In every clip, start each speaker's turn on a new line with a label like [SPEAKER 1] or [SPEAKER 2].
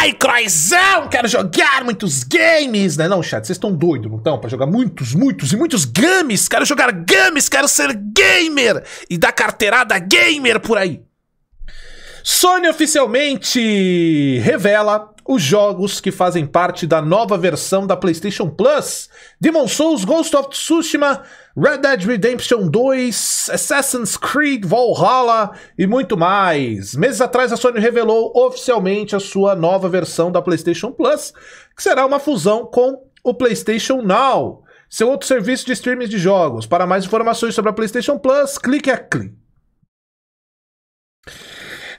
[SPEAKER 1] Ai, Croizão, quero jogar muitos games, né? Não, chat, vocês estão doidos, não estão? Pra jogar muitos, muitos e muitos games. Quero jogar games, quero ser gamer e dar carteirada gamer por aí. Sony oficialmente revela os jogos que fazem parte da nova versão da PlayStation Plus: Demon Souls, Ghost of Tsushima, Red Dead Redemption 2, Assassin's Creed Valhalla e muito mais. Meses atrás, a Sony revelou oficialmente a sua nova versão da PlayStation Plus, que será uma fusão com o PlayStation Now seu outro serviço de streaming de jogos. Para mais informações sobre a PlayStation Plus, clique aqui.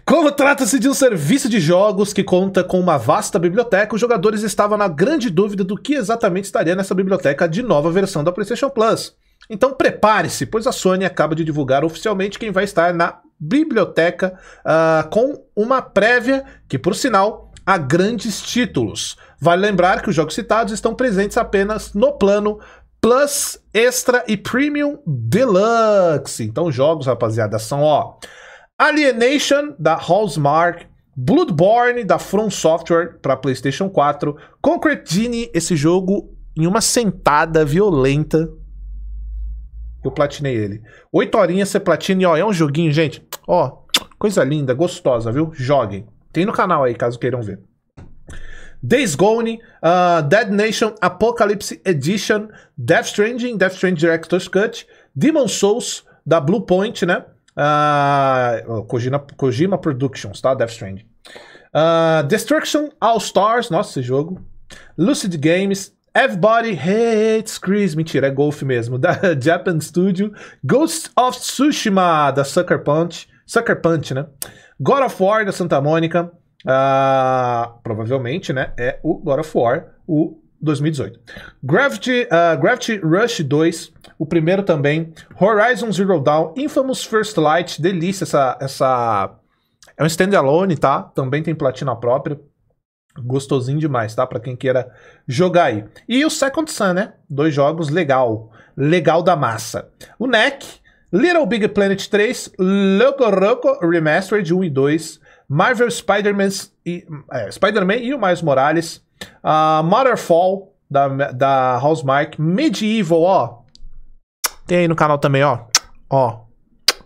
[SPEAKER 1] Como trata-se de um serviço de jogos que conta com uma vasta biblioteca, os jogadores estavam na grande dúvida do que exatamente estaria nessa biblioteca de nova versão da PlayStation Plus. Então prepare-se, pois a Sony acaba de divulgar oficialmente quem vai estar na biblioteca uh, com uma prévia que, por sinal, há grandes títulos. Vale lembrar que os jogos citados estão presentes apenas no plano Plus, Extra e Premium Deluxe. Então, jogos, rapaziada, são ó. Alienation, da Hallsmark, Bloodborne, da From Software, para PlayStation 4, Concrete Genie, esse jogo em uma sentada violenta. Eu platinei ele. Oito horinhas você platina e ó, é um joguinho, gente. Ó, coisa linda, gostosa, viu? Joguem. Tem no canal aí, caso queiram ver. Days Gone, uh, Dead Nation Apocalypse Edition, Death Stranding, Death Stranding Director's Cut, Demon Souls, da Blue Point, né? Uh, Kojima, Kojima Productions, tá? Death Stranding. Uh, Destruction All Stars, nossa, esse jogo. Lucid Games, Everybody Hates Chris, mentira, é golfe mesmo, da Japan Studio. Ghost of Tsushima, da Sucker Punch. Sucker Punch, né? God of War, da Santa Mônica. Uh, provavelmente, né? É o God of War, o 2018. Gravity, uh, Gravity Rush 2, o primeiro também. Horizon Zero Dawn, Infamous First Light, delícia essa. essa... É um standalone, tá? Também tem platina própria. Gostosinho demais, tá? Para quem queira jogar aí. E o Second Sun, né? Dois jogos legal. Legal da massa. O NEC, Little Big Planet 3, Loco Roco Remastered 1 e 2, Marvel Spider-Man e, é, Spider e o Miles Morales. Uh, Motherfall, da, da Housemark. Medieval, ó. Tem aí no canal também, ó. Ó.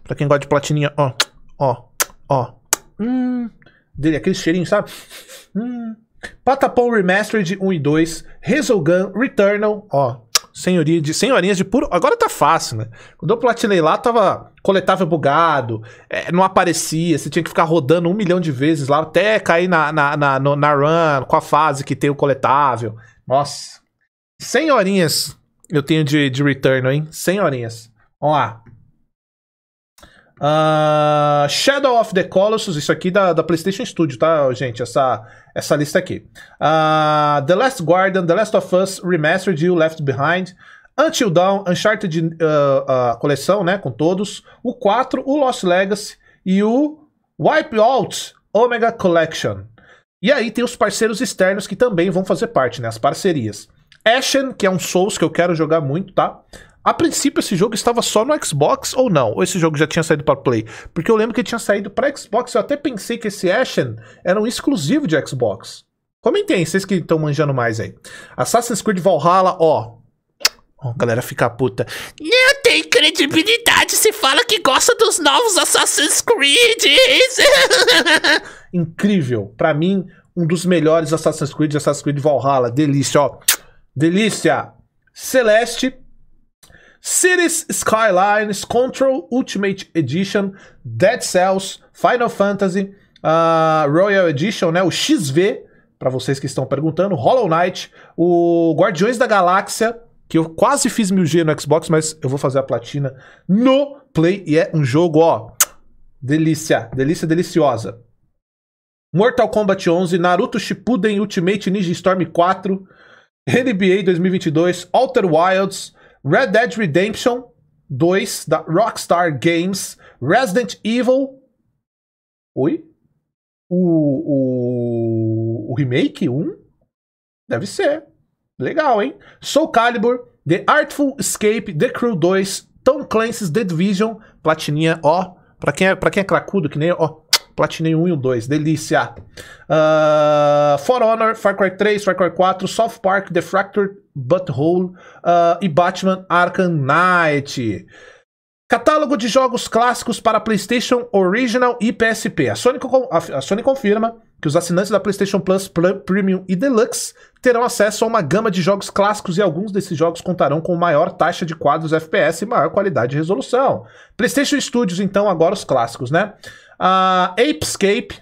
[SPEAKER 1] Pra quem gosta de platininha, ó. Ó. Ó. Hum. Dele, aquele cheirinho, sabe? Hum. Patapon Remastered 1 e 2. Resogun Returnal, ó senhoria de senhorinhas de puro. Agora tá fácil, né? Quando eu platinei lá, tava coletável bugado, é, não aparecia, você tinha que ficar rodando um milhão de vezes lá até cair na, na, na, no, na run com a fase que tem o coletável. Nossa. senhorinhas, eu tenho de, de return, hein? Senhorinhas, Vamos lá. Uh, Shadow of the Colossus, isso aqui da, da PlayStation Studio, tá, gente? Essa, essa lista aqui. Uh, the Last Guardian, The Last of Us Remastered You Left Behind. Until Dawn, Uncharted uh, uh, coleção, né? Com todos. O 4, o Lost Legacy e o Wipeout Omega Collection. E aí tem os parceiros externos que também vão fazer parte, né? As parcerias. Ashen, que é um Souls que eu quero jogar muito, tá? A princípio, esse jogo estava só no Xbox ou não? Ou esse jogo já tinha saído para Play? Porque eu lembro que ele tinha saído para Xbox. Eu até pensei que esse Ashen era um exclusivo de Xbox. Comentem aí, vocês que estão manjando mais aí. Assassin's Creed Valhalla, ó. galera fica puta. Não tem credibilidade se fala que gosta dos novos Assassin's Creed. Incrível. Para mim, um dos melhores Assassin's Creed, Assassin's Creed Valhalla. Delícia, ó. Delícia. Celeste Cities Skylines, Control Ultimate Edition, Dead Cells, Final Fantasy, uh, Royal Edition, né? O XV, para vocês que estão perguntando, Hollow Knight, o Guardiões da Galáxia, que eu quase fiz 1000G no Xbox, mas eu vou fazer a platina no Play e é um jogo, ó, delícia, delícia deliciosa. Mortal Kombat 11, Naruto Shippuden Ultimate Ninja Storm 4, NBA 2022, Outer Wilds, Red Dead Redemption 2 da Rockstar Games, Resident Evil. Oi? O, o, o remake 1? Deve ser. Legal, hein? Soul Calibur, The Artful Escape, The Crew 2, Tom Clancy's The Division, Platininha, ó. Pra quem é, pra quem é cracudo, que nem, ó. Platinei 1 e o 2, delícia. Uh, For Honor, Far Cry 3, Far Cry 4, South Park, The Fractured Butthole uh, e Batman Arkham Knight. Catálogo de jogos clássicos para PlayStation Original e PSP. A Sony, a Sony, confirma que os assinantes da PlayStation Plus Premium e Deluxe terão acesso a uma gama de jogos clássicos e alguns desses jogos contarão com maior taxa de quadros FPS e maior qualidade de resolução. PlayStation Studios, então, agora os clássicos, né? Uh, Apescape,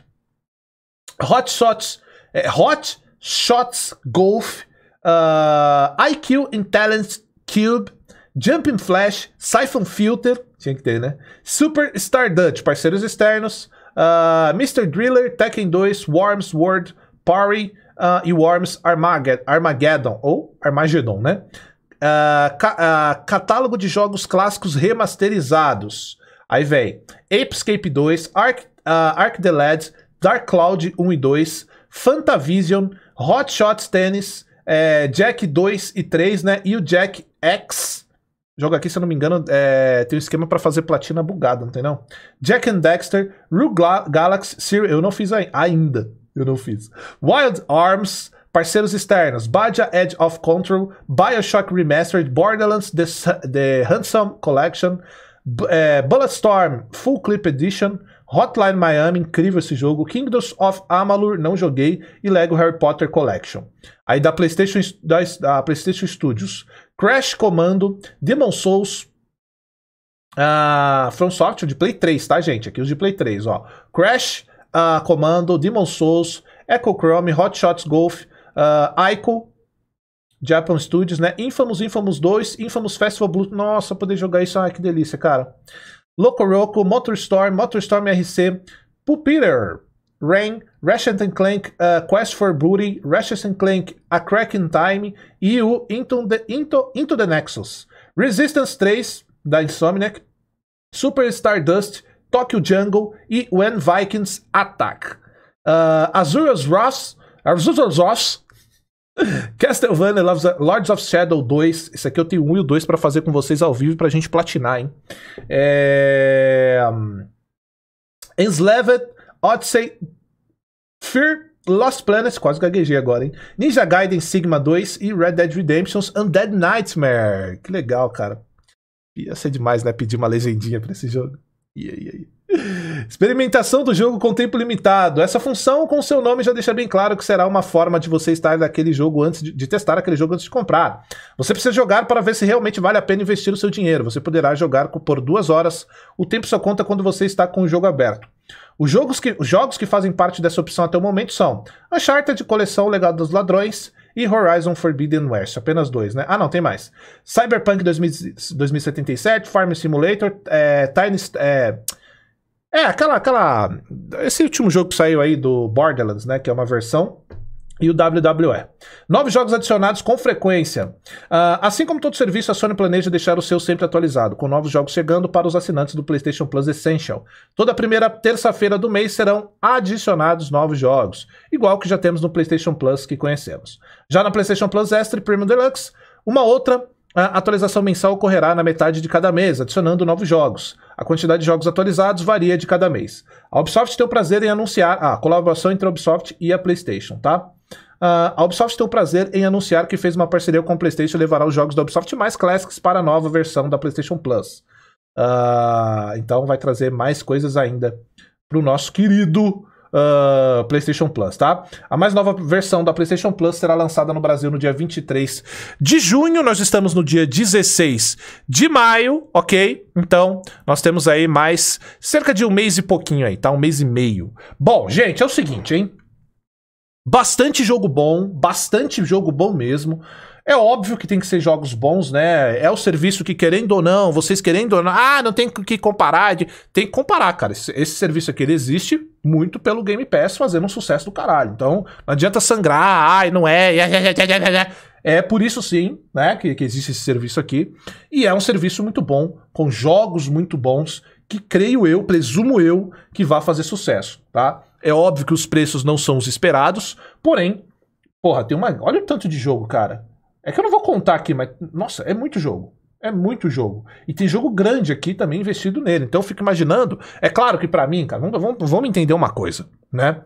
[SPEAKER 1] Hot Shots, é, Hot Shots Golf, Uh, ah, IQ Intelligence Cube, Jumping Flash, Siphon Filter, tinha que ter, né? Super Stardust, parceiros externos, uh, ah, Mr. Driller, Tekken 2, Worms World, Parry uh, ah, e Worms Armageddon, Armageddon ou Armageddon, né? Uh, ca catálogo de jogos clássicos remasterizados. Aí vem Apescape 2, Arc, the Lads, Dark Cloud 1 e 2, Fantavision, Hot Shots Tennis, é, Jack 2 e 3, né? E o Jack X. Jogo aqui, se eu não me engano, é, tem um esquema para fazer platina bugada, não tem não? Jack and Dexter, Rue Galaxy, Sir, eu não fiz ainda. Eu não fiz. Wild Arms, parceiros externos, Baja Edge of Control, Bioshock Remastered, Borderlands The, The Handsome Collection, B é, Bulletstorm Full Clip Edition, Hotline Miami, incrível esse jogo. Kingdoms of Amalur, não joguei. E Lego Harry Potter Collection. Aí da PlayStation, da, da PlayStation Studios. Crash Commando, Demon Souls, uh, From Software de Play 3, tá, gente? Aqui os de Play 3, ó. Crash, uh, Commando, Demon Souls, Echo Chrome, Hot Shots Golf, uh, ah, Ico, Japan Studios, né? Infamous, Infamous 2, Infamous Festival Blue. Nossa, poder jogar isso, ai que delícia, cara. Locoroco, MotorStorm, MotorStorm RC, Pupiter, Rain, Ratchet Clank uh, Quest for Booty, Ratchet Clank A Crack in Time e o Into the, Into, Into the Nexus. Resistance 3, da Insomniac, Super Stardust, Tokyo Jungle e When Vikings Attack. Uh, Azura's Ross, Azura's Ross Castlevania Lords of Shadow 2. Esse aqui eu tenho um e o dois para fazer com vocês ao vivo pra gente platinar, hein? É... Hum, Enslaved, Odyssey, Fear, Lost Planets, quase gaguejei agora, hein? Ninja Gaiden Sigma 2 e Red Dead Redemption's Undead Nightmare. Que legal, cara. Ia ser demais, né? Pedir uma legendinha pra esse jogo. E aí, e aí. Experimentação do jogo com tempo limitado. Essa função, com seu nome, já deixa bem claro que será uma forma de você estar naquele jogo antes de, de, testar aquele jogo antes de comprar. Você precisa jogar para ver se realmente vale a pena investir o seu dinheiro. Você poderá jogar por duas horas. O tempo só conta quando você está com o jogo aberto. Os jogos que, os jogos que fazem parte dessa opção até o momento são Uncharted, Coleção Legado dos Ladrões, e Horizon Forbidden West. Apenas dois, né? Ah, não, tem mais. Cyberpunk 2077, Farm Simulator, é, Tiny, é, é, aquela, aquela. Esse último jogo que saiu aí do Borderlands, né? Que é uma versão. E o WWE. Novos jogos adicionados com frequência. Uh, assim como todo serviço, a Sony planeja deixar o seu sempre atualizado, com novos jogos chegando para os assinantes do PlayStation Plus Essential. Toda primeira terça-feira do mês serão adicionados novos jogos, igual que já temos no PlayStation Plus que conhecemos. Já na PlayStation Plus Extra e Premium Deluxe, uma outra ah, atualização mensal ocorrerá na metade de cada mês, adicionando novos jogos. A quantidade de jogos atualizados varia de cada mês. A Ubisoft tem o prazer em anunciar a ah, colaboração entre a Ubisoft e a PlayStation, tá? Uh, a Ubisoft tem o prazer em anunciar que fez uma parceria com a PlayStation e levará os jogos da Ubisoft mais Classics para a nova versão da PlayStation Plus. Uh, então vai trazer mais coisas ainda para o nosso querido uh, PlayStation Plus, tá? A mais nova versão da PlayStation Plus será lançada no Brasil no dia 23 de junho. Nós estamos no dia 16 de maio, ok? Então, nós temos aí mais cerca de um mês e pouquinho aí, tá? Um mês e meio. Bom, gente, é o seguinte, hein? Bastante jogo bom, bastante jogo bom mesmo. É óbvio que tem que ser jogos bons, né? É o serviço que, querendo ou não, vocês querendo ou não, ah, não tem que comparar. Tem que comparar, cara. Esse, esse serviço aqui, ele existe muito pelo Game Pass fazendo um sucesso do caralho. Então, não adianta sangrar, ai, não é é, é, é. é por isso, sim, né, que, que existe esse serviço aqui. E é um serviço muito bom, com jogos muito bons, que creio eu, presumo eu, que vai fazer sucesso, tá? É óbvio que os preços não são os esperados, porém, porra, tem uma. Olha o tanto de jogo, cara. É que eu não vou contar aqui, mas nossa, é muito jogo. É muito jogo. E tem jogo grande aqui também investido nele. Então eu fico imaginando. É claro que para mim, cara, vamos, vamos entender uma coisa, né?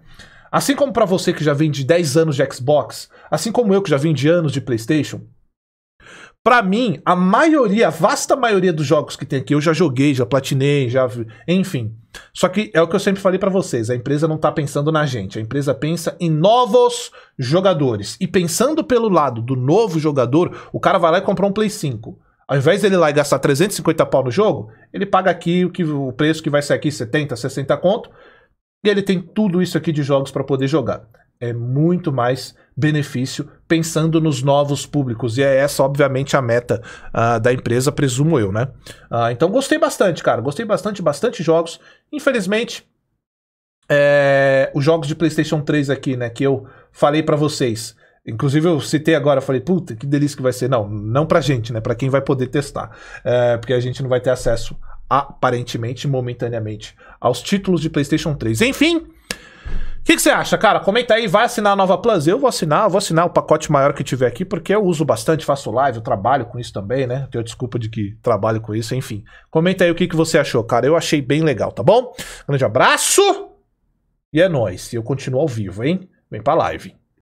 [SPEAKER 1] Assim como para você que já vem de 10 anos de Xbox, assim como eu que já vim de anos de PlayStation, para mim, a maioria, a vasta maioria dos jogos que tem aqui, eu já joguei, já platinei, já. Enfim. Só que é o que eu sempre falei para vocês, a empresa não tá pensando na gente, a empresa pensa em novos jogadores. E pensando pelo lado do novo jogador, o cara vai lá e comprar um Play 5. Ao invés dele ir lá e gastar 350 pau no jogo, ele paga aqui o, que, o preço que vai ser aqui 70, 60 conto, e ele tem tudo isso aqui de jogos para poder jogar é muito mais benefício pensando nos novos públicos. E é essa, obviamente, a meta uh, da empresa, presumo eu, né? Uh, então gostei bastante, cara. Gostei bastante, bastante jogos. Infelizmente, é, os jogos de PlayStation 3 aqui, né? Que eu falei para vocês. Inclusive eu citei agora, falei, puta, que delícia que vai ser. Não, não pra gente, né? Pra quem vai poder testar. É, porque a gente não vai ter acesso, aparentemente, momentaneamente, aos títulos de PlayStation 3. Enfim, que, que você acha, cara? Comenta aí, vai assinar a nova Plus? Eu vou assinar, eu vou assinar o pacote maior que tiver aqui, porque eu uso bastante, faço live, eu trabalho com isso também, né? tenho desculpa de que trabalho com isso, enfim. Comenta aí o que, que você achou, cara. Eu achei bem legal, tá bom? Grande abraço e é nóis. eu continuo ao vivo, hein? Vem pra live.